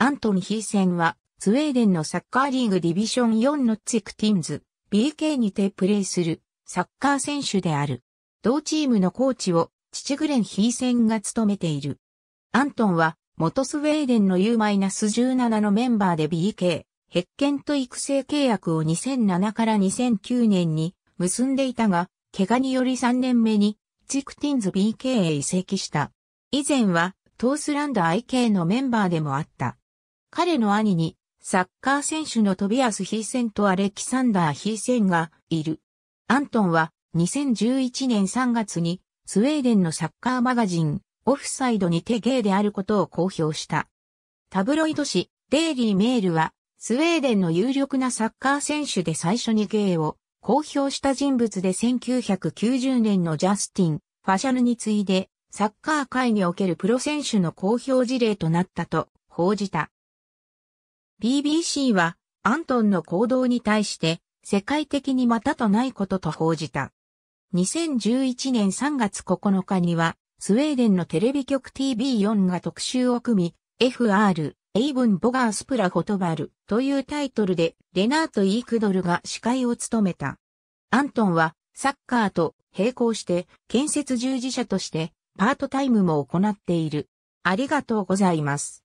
アントン・ヒーセンは、スウェーデンのサッカーリーグディビション4のツィクティンズ、BK にてプレーするサッカー選手である。同チームのコーチを父グレン・ヒーセンが務めている。アントンは、元スウェーデンの U-17 のメンバーで BK、ヘッケンと育成契約を2007から2009年に結んでいたが、怪我により3年目に、チクティンズ BK へ移籍した。以前は、トースランド IK のメンバーでもあった。彼の兄に、サッカー選手のトビアス・ヒーセンとアレキサンダー・ヒーセンがいる。アントンは2011年3月にスウェーデンのサッカーマガジンオフサイドにてゲイであることを公表した。タブロイド紙デイリー・メールはスウェーデンの有力なサッカー選手で最初にゲイを公表した人物で1990年のジャスティン・ファシャルに次いでサッカー界におけるプロ選手の公表事例となったと報じた。BBC はアントンの行動に対して世界的にまたとないことと報じた。2011年3月9日にはスウェーデンのテレビ局 TV4 が特集を組み FR、エイブン・ボガースプラ・ホトバルというタイトルでレナート・イークドルが司会を務めた。アントンはサッカーと並行して建設従事者としてパートタイムも行っている。ありがとうございます。